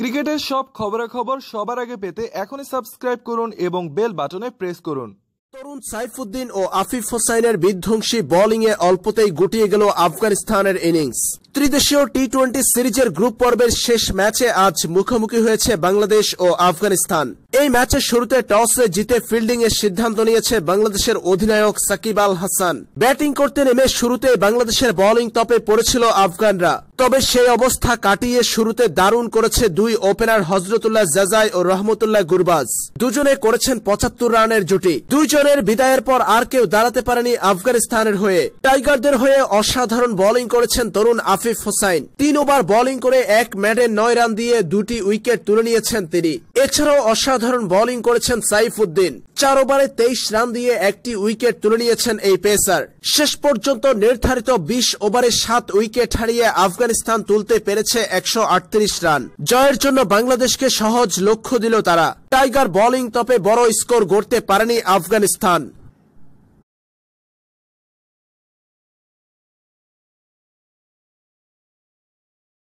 ক্রিকেটের সব খবরাখবর সবার আগে পেতে এখনই সাবস্ক্রাইব করুন এবং বেল বাটনে প্রেস করুন তরুণ সাইফুদ্দিন ও আফিফ হোসাইনের বিধ্বংসী বোলিংয়ে অল্পতেই গুটিয়ে গেল আফগানিস্তানের ইনিংস ত্রিদেশীয় টি টোয়েন্টি সিরিজের গ্রুপ পর্বের শেষ ম্যাচে আজ মুখোমুখি হয়েছে বাংলাদেশ ও আফগানিস্তান এই ম্যাচের শুরুতে টসে জিতে ফিল্ডিং এর সিদ্ধান্ত নিয়েছে বাংলাদেশের অধিনায়ক সাকিব আল হাসান ব্যাটিং করতে নেমে শুরুতে বাংলাদেশের বোলিং টপে পড়েছিল আফগানরা তবে সেই অবস্থা কাটিয়ে শুরুতে দারুণ করেছে দুই ওপেনার হজরতুল্লাহ জাজাই ও রহমতুল্লাহ গুরবাজ দুজনে করেছেন পঁচাত্তর রানের জুটি দুইজনের বিদায়ের পর আর কেউ দাঁড়াতে পারেনি আফগানিস্তানের হয়ে টাইগারদের হয়ে অসাধারণ বোলিং করেছেন তরুণ আফিফ হোসাইন তিন ওভার বোলিং করে এক ম্যাডে নয় রান দিয়ে দুটি উইকেট তুলে নিয়েছেন তিনি এছাড়াও অসাধারণ বোলিং করেছেন সাইফুদ্দিন চার ওভারে তেইশ রান দিয়ে একটি উইকেট তুলে নিয়েছেন এই পেসার শেষ পর্যন্ত নির্ধারিত বিশ ওভারে সাত উইকেট হারিয়ে আফগানিস্তান তুলতে পেরেছে একশো রান জয়ের জন্য বাংলাদেশকে সহজ লক্ষ্য দিল তারা টাইগার বোলিং তপে বড় স্কোর গড়তে পারেনি আফগানিস্তান